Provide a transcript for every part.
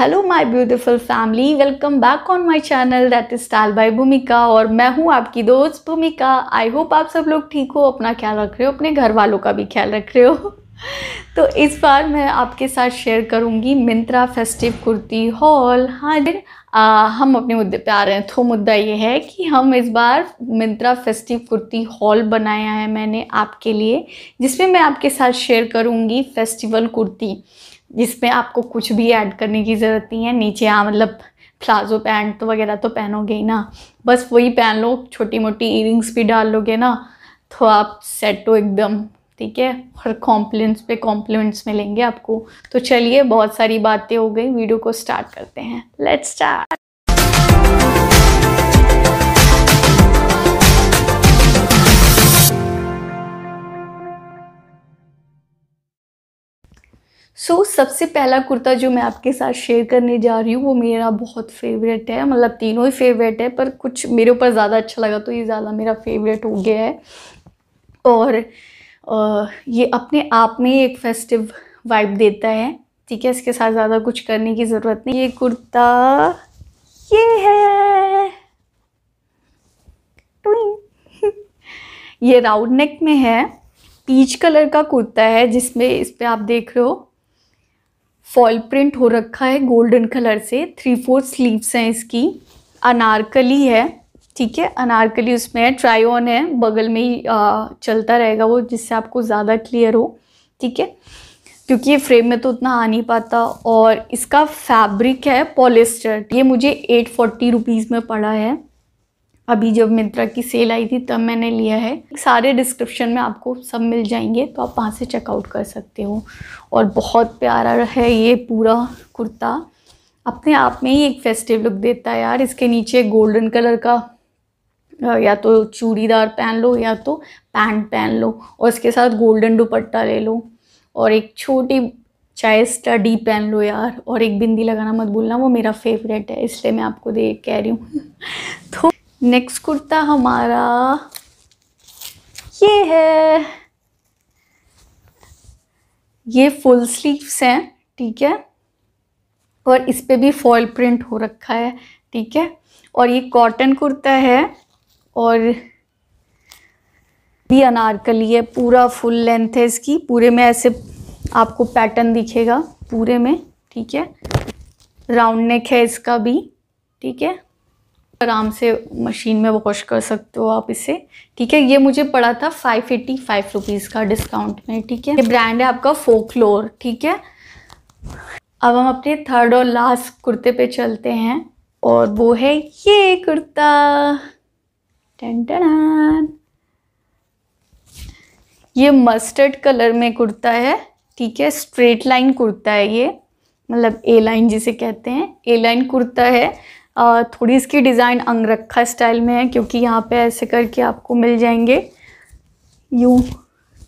hello my beautiful family welcome back on my channel that is style by Bhumika और मैं हूँ आपकी दोस्त भूमिका आई होप आप सब लोग ठीक हो अपना ख्याल रख रहे हो अपने घर वालों का भी ख्याल रख रहे हो तो इस बार मैं आपके साथ शेयर करूँगी मिंत्रा फेस्टिव कुर्ती हॉल हाँ आ, हम अपने मुद्दे पे आ रहे हैं तो मुद्दा ये है कि हम इस बार मिंत्रा फेस्टिव कुर्ती हॉल बनाया है मैंने आपके लिए जिसमें मैं आपके साथ शेयर करूँगी फेस्टिवल कुर्ती जिसमें आपको कुछ भी ऐड करने की ज़रूरत नहीं है नीचे आ हाँ, मतलब प्लाजो पैंट तो वगैरह तो पहनोगे ही ना बस वही पहन लो छोटी मोटी इयरिंग्स भी डाल लोगे ना तो आप सेट हो एकदम ठीक है और कॉम्प्लीमेंट्स पे कॉम्प्लीमेंट्स मिलेंगे आपको तो चलिए बहुत सारी बातें हो गई वीडियो को स्टार्ट करते हैं लेट्स स्टार्ट सो so, सबसे पहला कुर्ता जो मैं आपके साथ शेयर करने जा रही हूँ वो मेरा बहुत फेवरेट है मतलब तीनों ही फेवरेट है पर कुछ मेरे ऊपर ज़्यादा अच्छा लगा तो ये ज़्यादा मेरा फेवरेट हो गया है और ये अपने आप में एक फेस्टिव वाइब देता है ठीक है इसके साथ ज़्यादा कुछ करने की ज़रूरत नहीं ये कुर्ता ये है ये राउंड नेक में है पीच कलर का कुर्ता है जिसमें इस पर आप देख रहे हो फॉल प्रिंट हो रखा है गोल्डन कलर से थ्री फोर स्लीव्स हैं इसकी अनारकली है ठीक है अनारकली उसमें है ट्राई ऑन है बगल में ही आ, चलता रहेगा वो जिससे आपको ज़्यादा क्लियर हो ठीक है क्योंकि ये फ्रेम में तो उतना आ नहीं पाता और इसका फैब्रिक है पॉलिस्टर ये मुझे एट फोर्टी रुपीज़ में पड़ा है अभी जब मिंत्रा की सेल आई थी तब मैंने लिया है सारे डिस्क्रिप्शन में आपको सब मिल जाएंगे तो आप वहाँ से चेकआउट कर सकते हो और बहुत प्यारा है ये पूरा कुर्ता अपने आप में ही एक फेस्टिव लुक देता है यार इसके नीचे गोल्डन कलर का या तो चूड़ीदार पहन लो या तो पैंट पहन लो और इसके साथ गोल्डन दुपट्टा ले लो और एक छोटी चाहे स्टडी पहन लो यार और एक बिंदी लगाना मत भूलना वो मेरा फेवरेट है इसलिए मैं आपको दे कह रही हूँ तो नेक्स्ट कुर्ता हमारा ये है ये फुल स्लीव्स हैं ठीक है और इस पर भी फॉल प्रिंट हो रखा है ठीक है और ये कॉटन कुर्ता है और भी अनारकली है पूरा फुल लेंथ है इसकी पूरे में ऐसे आपको पैटर्न दिखेगा पूरे में ठीक है राउंड नेक है इसका भी ठीक है आराम से मशीन में वॉश कर सकते हो आप इसे ठीक है ये मुझे पड़ा था फाइव एटी फाइव रुपीज़ का डिस्काउंट में ठीक है ये ब्रांड है आपका फोकलोर ठीक है अब हम अपने थर्ड और लास्ट कुर्ते पे चलते हैं और वो है ये कुर्ता टन टन ये मस्टर्ड कलर में कुर्ता है ठीक है स्ट्रेट लाइन कुर्ता है ये मतलब ए लाइन जिसे कहते हैं ए लाइन कुर्ता है थोड़ी इसकी डिज़ाइन अंगरखा स्टाइल में है क्योंकि यहाँ पे ऐसे करके आपको मिल जाएंगे यूँ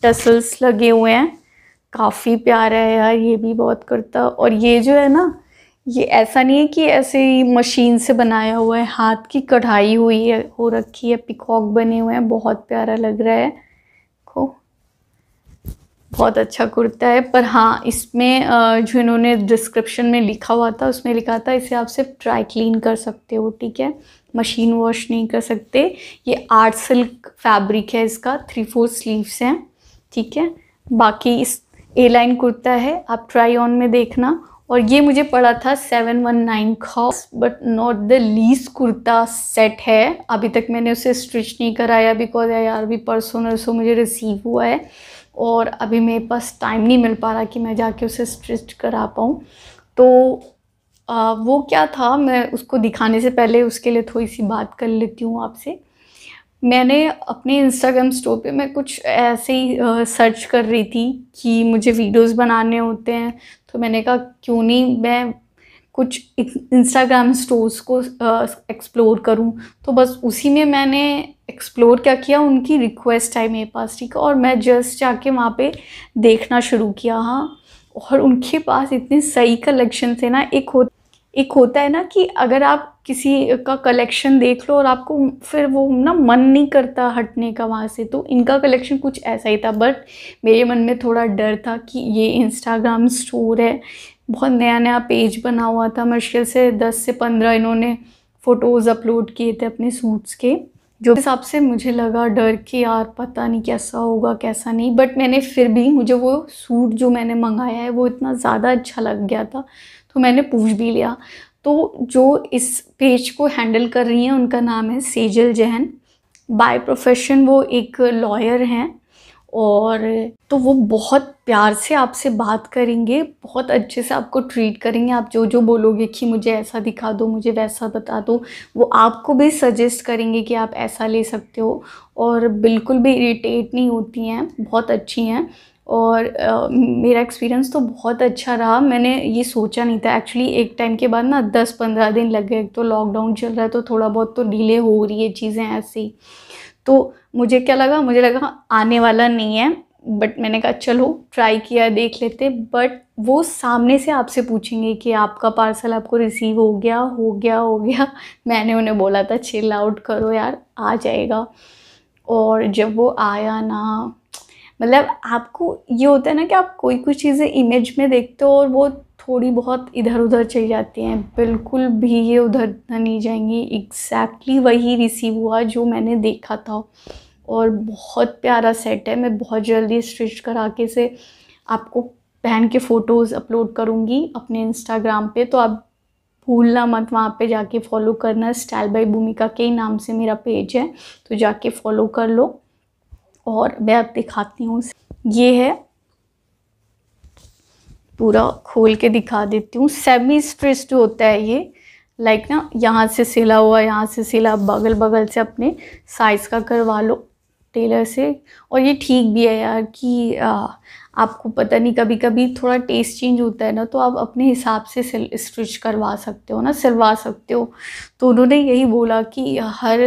टसल्स लगे हुए हैं काफ़ी प्यारा है यार ये भी बहुत करता और ये जो है ना ये ऐसा नहीं है कि ऐसे ही मशीन से बनाया हुआ है हाथ की कढ़ाई हुई है हो रखी है पिकॉक बने हुए हैं बहुत प्यारा लग रहा है बहुत अच्छा कुर्ता है पर हाँ इसमें जो इन्होंने डिस्क्रिप्शन में लिखा हुआ था उसमें लिखा था इसे आप सिर्फ ड्राई क्लीन कर सकते हो ठीक है मशीन वॉश नहीं कर सकते ये आर्ट सिल्क फैब्रिक है इसका थ्री फोर स्लीव्स हैं ठीक है बाकी इस ए लाइन कुर्ता है आप ट्राई ऑन में देखना और ये मुझे पड़ा था सेवन वन नाइन का but not the least kurta set है अभी तक मैंने उसे स्टिच नहीं कराया बिकॉज आई आर भी पर्सनल सो मुझे रिसीव हुआ है और अभी मेरे पास टाइम नहीं मिल पा रहा कि मैं जाके उसे स्ट्रिच करा पाऊँ तो आ, वो क्या था मैं उसको दिखाने से पहले उसके लिए थोड़ी सी बात कर लेती हूँ आपसे मैंने अपने इंस्टाग्राम स्टोर पे मैं कुछ ऐसे ही आ, सर्च कर रही थी कि मुझे वीडियोस बनाने होते हैं तो मैंने कहा क्यों नहीं मैं कुछ इंस्टाग्राम स्टोर्स को एक्सप्लोर करूँ तो बस उसी में मैंने एक्सप्लोर क्या किया उनकी रिक्वेस्ट आई मेरे पास ठीक है और मैं जस्ट जाके वहाँ पे देखना शुरू किया हाँ और उनके पास इतने सही कलेक्शन थे ना एक हो एक होता है ना कि अगर आप किसी का कलेक्शन देख लो और आपको फिर वो ना मन नहीं करता हटने का वहाँ से तो इनका कलेक्शन कुछ ऐसा ही था बट मेरे मन में थोड़ा डर था कि ये इंस्टाग्राम स्टोर है बहुत नया नया पेज बना हुआ था मुश्किल से दस से पंद्रह इन्होंने फ़ोटोज़ अपलोड किए थे अपने सूट्स के जो हिसाब से मुझे लगा डर कि यार पता नहीं कैसा होगा कैसा नहीं बट मैंने फिर भी मुझे वो सूट जो मैंने मंगाया है वो इतना ज़्यादा अच्छा लग गया था तो मैंने पूछ भी लिया तो जो इस पेज को हैंडल कर रही हैं उनका नाम है सेजल जैन बाय प्रोफेशन वो एक लॉयर हैं और तो वो बहुत प्यार से आपसे बात करेंगे बहुत अच्छे से आपको ट्रीट करेंगे आप जो जो बोलोगे कि मुझे ऐसा दिखा दो मुझे वैसा बता दो वो आपको भी सजेस्ट करेंगे कि आप ऐसा ले सकते हो और बिल्कुल भी इरिटेट नहीं होती हैं बहुत अच्छी हैं और आ, मेरा एक्सपीरियंस तो बहुत अच्छा रहा मैंने ये सोचा नहीं था एक्चुअली एक टाइम के बाद ना दस पंद्रह दिन लग गए तो लॉकडाउन चल रहा है तो थोड़ा बहुत तो डिले हो रही है चीज़ें ऐसी तो मुझे क्या लगा मुझे लगा हाँ, आने वाला नहीं है बट मैंने कहा चलो ट्राई किया देख लेते बट वो सामने से आपसे पूछेंगे कि आपका पार्सल आपको रिसीव हो गया हो गया हो गया मैंने उन्हें बोला था चिल आउट करो यार आ जाएगा और जब वो आया ना मतलब आपको ये होता है ना कि आप कोई कोई चीज़ें इमेज में देखते हो और वो थोड़ी बहुत इधर उधर चली जाती हैं बिल्कुल भी ये उधर उधर नहीं जाएंगी एग्जैक्टली वही रिसीव हुआ जो मैंने देखा था और बहुत प्यारा सेट है मैं बहुत जल्दी स्टिच करा के से आपको पहन के फ़ोटोज़ अपलोड करूँगी अपने इंस्टाग्राम पे तो आप भूलना मत वहाँ पे जाके फॉलो करना स्टाइल बाई भूमिका के ही नाम से मेरा पेज है तो जाके फॉलो कर लो और मैं आप दिखाती हूँ ये है पूरा खोल के दिखा देती हूँ सेमी स्ट्रिस्ट होता है ये लाइक ना यहाँ से सिला हुआ यहाँ से सिला बगल बगल से अपने साइज़ का करवा लो टेलर से और ये ठीक भी है यार कि आ, आपको पता नहीं कभी कभी थोड़ा टेस्ट चेंज होता है ना तो आप अपने हिसाब से स्ट्रिच करवा सकते हो ना सिलवा सकते हो तो उन्होंने यही बोला कि हर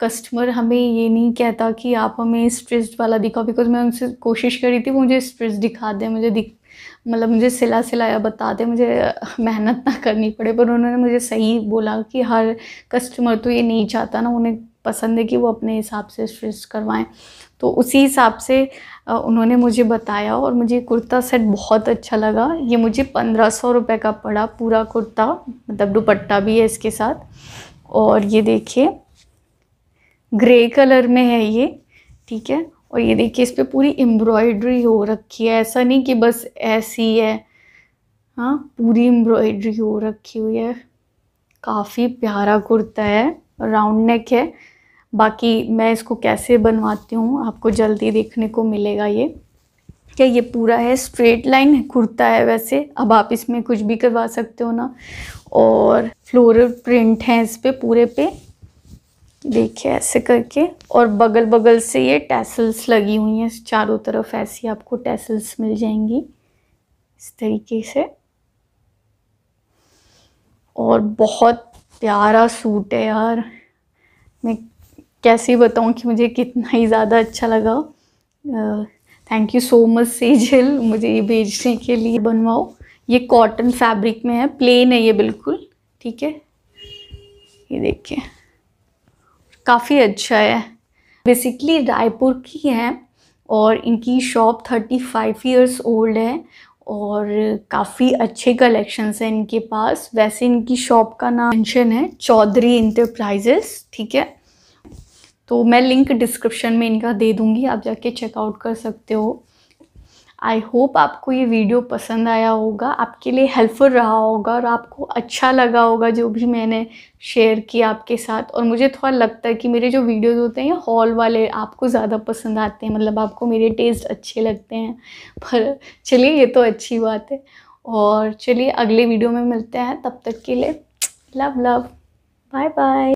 कस्टमर हमें ये नहीं कहता कि आप हमें स्ट्रिच वाला दिखाओ बिकॉज मैं उनसे कोशिश करी थी मुझे स्ट्रिच दिखा दें मुझे दिख मतलब मुझे सिला सिलाया बता दे मुझे मेहनत ना करनी पड़े पर उन्होंने मुझे सही बोला कि हर कस्टमर तो ये नहीं चाहता ना उन्हें पसंद है कि वो अपने हिसाब से स्टिच करवाएं तो उसी हिसाब से उन्होंने मुझे बताया और मुझे कुर्ता सेट बहुत अच्छा लगा ये मुझे पंद्रह सौ रुपये का पड़ा पूरा कुर्ता मतलब दुपट्टा भी है इसके साथ और ये देखिए ग्रे कलर में है ये ठीक है और ये देखिए इस पर पूरी एम्ब्रॉयड्री हो रखी है ऐसा नहीं कि बस ऐसी है हाँ पूरी एम्ब्रॉयड्री हो रखी हुई है काफ़ी प्यारा कुर्ता है राउंड नेक है बाकी मैं इसको कैसे बनवाती हूँ आपको जल्दी देखने को मिलेगा ये क्या ये पूरा है स्ट्रेट लाइन कुर्ता है वैसे अब आप इसमें कुछ भी करवा सकते हो ना और फ्लोरल प्रिंट है इस पर पूरे पे देखिए ऐसे करके और बगल बगल से ये टैसल्स लगी हुई हैं चारों तरफ ऐसी आपको टैसल्स मिल जाएंगी इस तरीके से और बहुत प्यारा सूट है यार मैं कैसे बताऊँ कि मुझे कितना ही ज़्यादा अच्छा लगा thank you so much Sejal मुझे ये भेजने के लिए बनवाओ ये कॉटन फैब्रिक में है प्लेन है ये बिल्कुल ठीक है ये देखिए काफ़ी अच्छा है बेसिकली रायपुर की है और इनकी शॉप 35 फाइव ईयर्स ओल्ड है और काफ़ी अच्छे कलेक्शंस हैं इनके पास वैसे इनकी शॉप का नाम मेंशन है चौधरी इंटरप्राइजेस ठीक है तो मैं लिंक डिस्क्रिप्शन में इनका दे दूँगी आप जाके चेकआउट कर सकते हो आई होप आपको ये वीडियो पसंद आया होगा आपके लिए हेल्पफुल रहा होगा और आपको अच्छा लगा होगा जो भी मैंने शेयर किया आपके साथ और मुझे थोड़ा लगता है कि मेरे जो वीडियोस होते हैं हॉल वाले आपको ज़्यादा पसंद आते हैं मतलब आपको मेरे टेस्ट अच्छे लगते हैं पर चलिए ये तो अच्छी बात है और चलिए अगले वीडियो में मिलते हैं तब तक के लिए लव लव बाय बाय